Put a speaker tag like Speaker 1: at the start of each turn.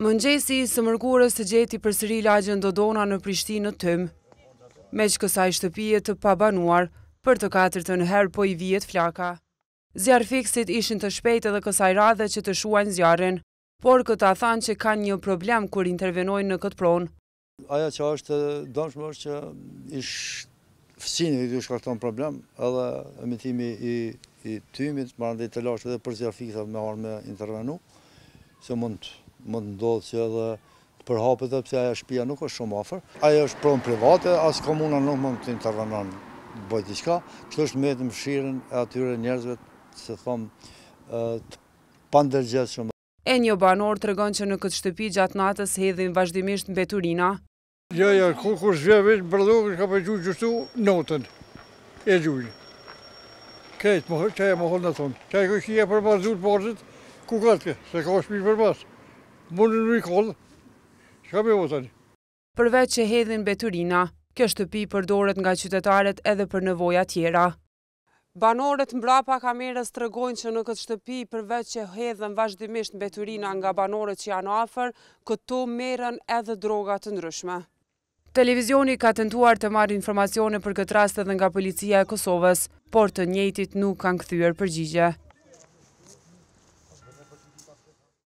Speaker 1: Mëngjesi i së mërkurës të gjeti për sëri lagjën Dodona në Prishtinë të tëmë. Me që kësaj shtëpije të pabanuar, për të katër të nëherë po i vjet flaka. Zjarë fiksit ishin të shpejt edhe kësaj radhe që të shuan zjarën, por këta thanë që kanë një problem kër intervenojnë në këtë pronë.
Speaker 2: Aja që është donëshmë është që ishë fësini i dushka këton problem, edhe emitimi i tymit, marrën dhe i të lashtë edhe për zjarë me arme intervenu, se mund të më të ndodhë që edhe të përhapet dhe pëse aja shpia nuk është shumë afer. Aja është pronë private, asë komuna nuk më të intervenon të bëjt i shka, që është me të mshirën e atyre njerëzve se thomë të pandergjesë shumë. E
Speaker 1: një banor të regon që në këtë shtëpi gjatë natës hedhin vazhdimisht në beturina.
Speaker 3: Ja, jo, ja, jo, ku kur më vishë bërdukë, ka përgju gjështu notën e gjujë. Kajtë, që e më hëllë në thonë, që e se ka është mi përbazë
Speaker 1: mund në rikollë, që ka me votën. Përveç që hedhin beturina, kjo shtëpi përdoret nga qytetarët edhe për nëvoja tjera. Banorët mbrapa kamerës të rëgojnë që në këtë shtëpi përveç që hedhën vazhdimisht beturina nga banorët që janë afer, këto merën edhe drogat të ndryshme. Televizioni ka tentuar të marrë informacione për këtë rast edhe nga policia e Kosovës, por të njëtit nuk kanë këthyër përgjigje.